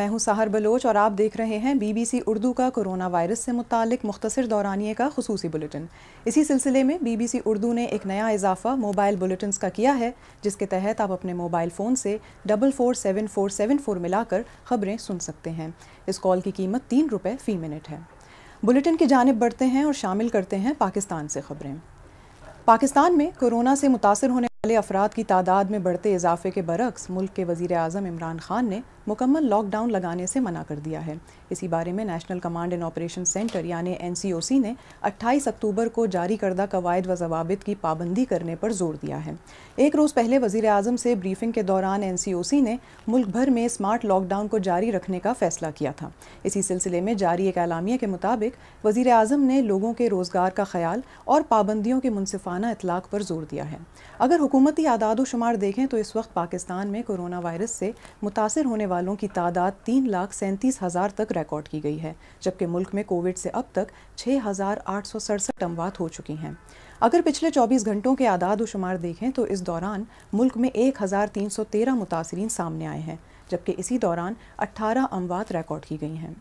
मैं हूं साहर बलोच और आप देख रहे हैं बीबीसी उर्दू का कोरोना वायरस से मुतालिक मुख्तर दौरानिए का खसूसी बुलेटिन इसी सिलसिले में बीबीसी उर्दू ने एक नया इजाफा मोबाइल बुलेटिन का किया है जिसके तहत आप अपने मोबाइल फ़ोन से double four seven four seven four मिलाकर खबरें सुन सकते हैं इस कॉल की कीमत तीन रुपये फ़ी मिनट है बुलेटिन की जानब बढ़ते हैं और शामिल करते हैं पाकिस्तान से खबरें पाकिस्तान में कोरोना से मुतासर होने वाले अफराद की तादाद में बढ़ते इजाफे के बरक्स मुल्क के वजीर अजम इमरान खान ने मुकम्मल लॉकडाउन लगाने से मना कर दिया है इसी बारे में national command and operation centre यानी एन ने 28 अक्टूबर को जारी करदा कवायद व जवाबित की पाबंदी करने पर जोर दिया है एक रोज़ पहले वजीर अजम से ब्रीफिंग के दौरान एन ने मुल्क भर में स्मार्ट लॉकडाउन को जारी रखने का फैसला किया था इसी सिलसिले में जारी एक अलामिया के मुताबिक वजीर अजम ने लोगों के रोज़गार का ख्याल और पाबंदियों के मुनफाना इतलाक पर जोर दिया है अगर हुकूमती आदाद शुमार देखें तो इस वक्त पाकिस्तान में कोरोना वायरस से मुतासर होने वालों की तादाद तीन लाख सैंतीस हज़ार तक रिकॉर्ड की गई है जबकि मुल्क में कोविड से अब तक छः हज़ार आठ सौ सड़सठ अमवात हो चुकी हैं अगर पिछले 24 घंटों के आदाद शुमार देखें तो इस दौरान मुल्क में एक हज़ार तीन सौ तेरह मुतासरीन सामने आए हैं जबकि इसी दौरान अट्ठारह अमवात रिकॉर्ड की गई हैं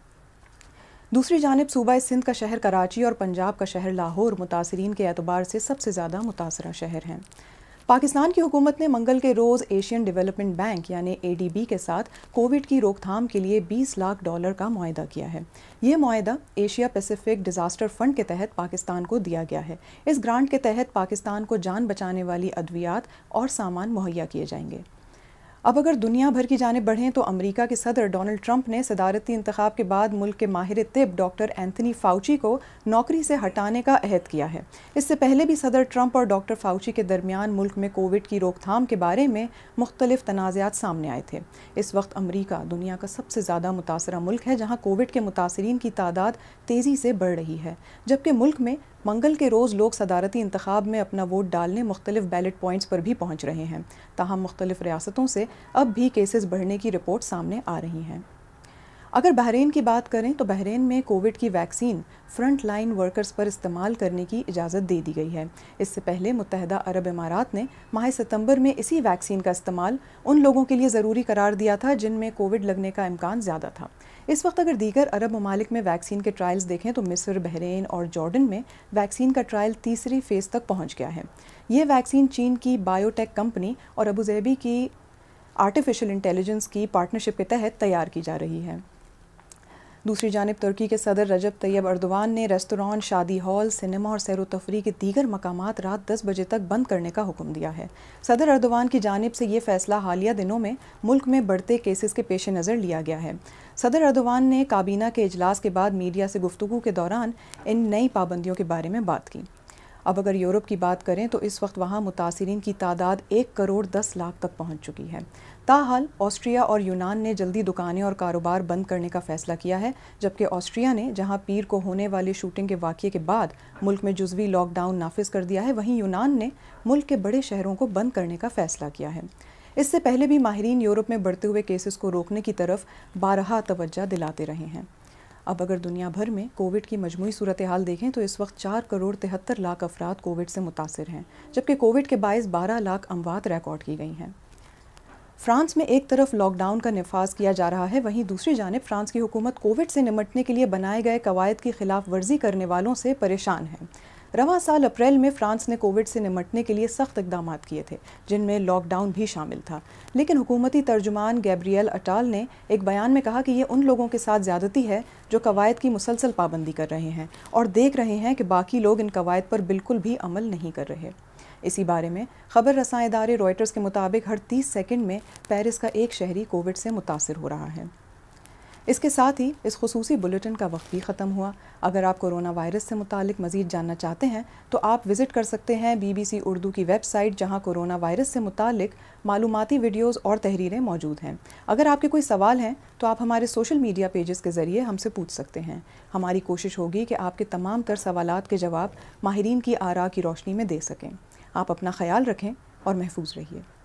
दूसरी जानब सूबा सिंध का शहर कराची और पंजाब का शहर लाहौर मुतासरीन के एतबार से सबसे ज़्यादा मुतासर शहर हैं पाकिस्तान की हुकूमत ने मंगल के रोज़ एशियन डेवलपमेंट बैंक यानी ए के साथ कोविड की रोकथाम के लिए 20 लाख डॉलर का माह किया है ये माहा एशिया पैसिफिक डिज़ास्टर फंड के तहत पाकिस्तान को दिया गया है इस ग्रांट के तहत पाकिस्तान को जान बचाने वाली अद्वियात और सामान मुहैया किए जाएंगे अब अगर दुनिया भर की جانب બઢે તો અમેરિકા કે સદર ડોનાલ્ડ ટ્રમ્પ ને સદારતી ઇંતખાબ કે બાદ મુલક કે માહિર ટેબ ડોક્ટર એન્થની ફાઉચી કો નોકરી સે હટાને કા અહેદ કિયા હૈ ઇસસે પહેલે ભી સદર ટ્રમ્પ ઓર ડોક્ટર ફાઉચી કે દરમિયાન મુલક મે કોવિડ કી રોકथाम કે બારે મે મુખતલીફ તનાઝિયાત સામને આયે થે ઇસ વક્ત અમેરિકા દુનિયા કા સબસે જ્યાદા મુતાસિર મુલક હૈ જહા કોવિડ કે મુતાસિરિન કી તાદાદ તેજી સે બઢ રહી હૈ જબકે મુલક મે मंगल के रोज़ लोग सदारती इंतब में अपना वोट डालने मुख्तलिफ बैलेट पॉइंट्स पर भी पहुँच रहे हैं ताहम मुख्तलिफ रियासतों से अब भी केसेस बढ़ने की रिपोर्ट सामने आ रही हैं अगर बहरीन की बात करें तो बहरीन में कोविड की वैक्सीन फ्रंट लाइन वर्कर्स पर इस्तेमाल करने की इजाज़त दे दी गई है इससे पहले मुतहदा अरब इमारात ने माह सितंबर में इसी वैक्सीन का इस्तेमाल उन लोगों के लिए ज़रूरी करार दिया था जिनमें कोविड लगने का इम्कान ज़्यादा था इस वक्त अगर दीगर अरब ममालिक में वैक्सीन के ट्रायल्स देखें तो मिस्र बहरीन और जॉर्डन में वैक्सीन का ट्रायल तीसरी फेज़ तक पहुँच गया है ये वैक्सीन चीन की बायोटेक कंपनी और अबूजैबी की आर्टिफिशियल इंटेलिजेंस की पार्टनरशिप के तहत तैयार की जा रही है दूसरी जानब तुर्की के सदर रजब तैयब अर्दवान ने रेस्तोरां शादी हॉल सिनेमा और सैर तफरी के दीगर मकाम रात दस बजे तक बंद करने का हुक्म दिया है सदर अर्दवान की जानब से ये फैसला हालिया दिनों में मुल्क में बढ़ते केसेस के पेश नज़र लिया गया है सदर अरदवान ने काबीना के अजलास के बाद मीडिया से गुफ्तु के दौरान इन नई पाबंदियों के बारे में बात की अब अगर यूरोप की बात करें तो इस वक्त वहाँ मुतासरीन की तादाद एक करोड़ दस लाख तक पहुँच चुकी है ताहाल ऑस्ट्रिया और यूनान ने जल्दी दुकानें और कारोबार बंद करने का फैसला किया है जबकि ऑस्ट्रिया ने जहां पीर को होने वाली शूटिंग के वाक़े के बाद मुल्क में जुजवी लॉकडाउन नाफिज कर दिया है वहीं यूनान ने मुल्क के बड़े शहरों को बंद करने का फैसला किया है इससे पहले भी माहरीन यूरोप में बढ़ते हुए केसेस को रोकने की तरफ बारहा तवज्जा दिलाते रहे हैं अब अगर दुनिया भर में कोविड की मजमू सूरत हाल देखें तो इस वक्त चार करोड़ तिहत्तर लाख अफराद कोविड से मुतासर हैं जबकि कोविड के बायस बारह लाख अमवात रिकॉर्ड की गई हैं फ्रांस में एक तरफ लॉकडाउन का नफाज किया जा रहा है वहीं दूसरी जानब फ्रांस की हुकूमत कोविड से निमटने के लिए बनाए गए कवायद की खिलाफ वर्जी करने वालों से परेशान है रवा साल अप्रैल में फ्रांस ने कोविड से निमटने के लिए सख्त इकदाम किए थे जिनमें लॉकडाउन भी शामिल था लेकिन हुकूमती तर्जुमान गैब्रियल अटाल ने एक बयान में कहा कि ये उन लोगों के साथ ज़्यादती है जो कवायद की मुसलसल पाबंदी कर रहे हैं और देख रहे हैं कि बाकी लोग इन कवायद पर बिल्कुल भी अमल नहीं कर रहे इसी बारे में खबर रसाएदारे रॉयटर्स के मुताबिक हर 30 सेकंड में पेरिस का एक शहरी कोविड से मुतासर हो रहा है इसके साथ ही इस खसूसी बुलेटिन का वक्त भी ख़त्म हुआ अगर आप कोरोना वायरस से मुतल मज़ीद जानना चाहते हैं तो आप विज़िट कर सकते हैं बी बी सी उर्दू की वेबसाइट जहाँ कोरोना वायरस से मुतक मालूमती वीडियोज़ और तहरीरें मौजूद हैं अगर आपके कोई सवाल हैं तो आप हमारे सोशल मीडिया पेजेस के ज़रिए हमसे पूछ सकते हैं हमारी कोशिश होगी कि आपके तमाम तर सवाल के जवाब माहरीन की आरा की रोशनी में दे सकें आप अपना ख्याल रखें और महफूज रहिए